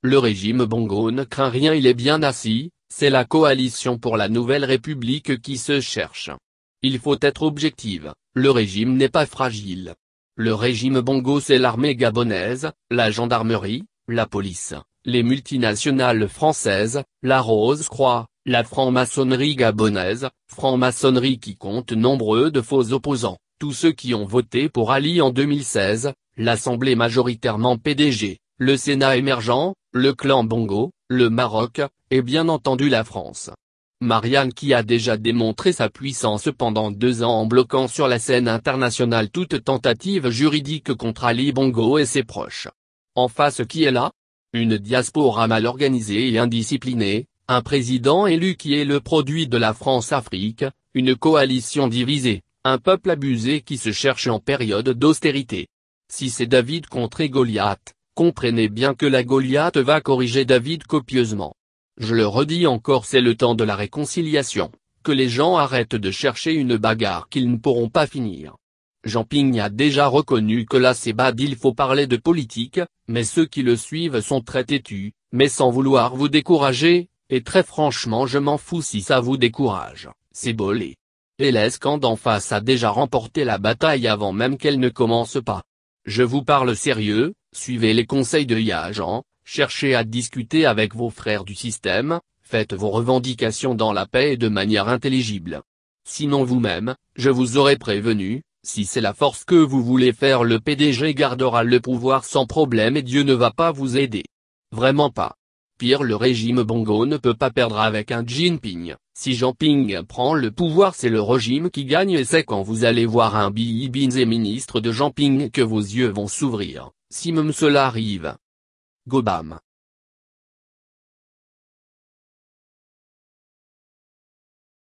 Le régime Bongo ne craint rien il est bien assis, c'est la coalition pour la nouvelle République qui se cherche. Il faut être objective, le régime n'est pas fragile. Le régime Bongo c'est l'armée gabonaise, la gendarmerie, la police, les multinationales françaises, la Rose-Croix, la franc-maçonnerie gabonaise, franc-maçonnerie qui compte nombreux de faux opposants, tous ceux qui ont voté pour Ali en 2016, l'Assemblée majoritairement PDG, le Sénat émergent, le clan Bongo, le Maroc, et bien entendu la France. Marianne qui a déjà démontré sa puissance pendant deux ans en bloquant sur la scène internationale toute tentative juridique contre Ali Bongo et ses proches. En face qui est là Une diaspora mal organisée et indisciplinée, un président élu qui est le produit de la France-Afrique, une coalition divisée, un peuple abusé qui se cherche en période d'austérité. Si c'est David contre Goliath, Comprenez bien que la Goliath va corriger David copieusement. Je le redis encore c'est le temps de la réconciliation, que les gens arrêtent de chercher une bagarre qu'ils ne pourront pas finir. Jean Ping a déjà reconnu que là c'est bad il faut parler de politique, mais ceux qui le suivent sont très têtus, mais sans vouloir vous décourager, et très franchement je m'en fous si ça vous décourage, c'est bolé. Et l'escande en face a déjà remporté la bataille avant même qu'elle ne commence pas. Je vous parle sérieux, Suivez les conseils de Yajan, cherchez à discuter avec vos frères du système, faites vos revendications dans la paix et de manière intelligible. Sinon vous-même, je vous aurais prévenu, si c'est la force que vous voulez faire le PDG gardera le pouvoir sans problème et Dieu ne va pas vous aider. Vraiment pas. Pire le régime Bongo ne peut pas perdre avec un Jinping, si Jinping prend le pouvoir c'est le régime qui gagne et c'est quand vous allez voir un Binz et ministre de Jinping que vos yeux vont s'ouvrir. Si même cela arrive. Gobam.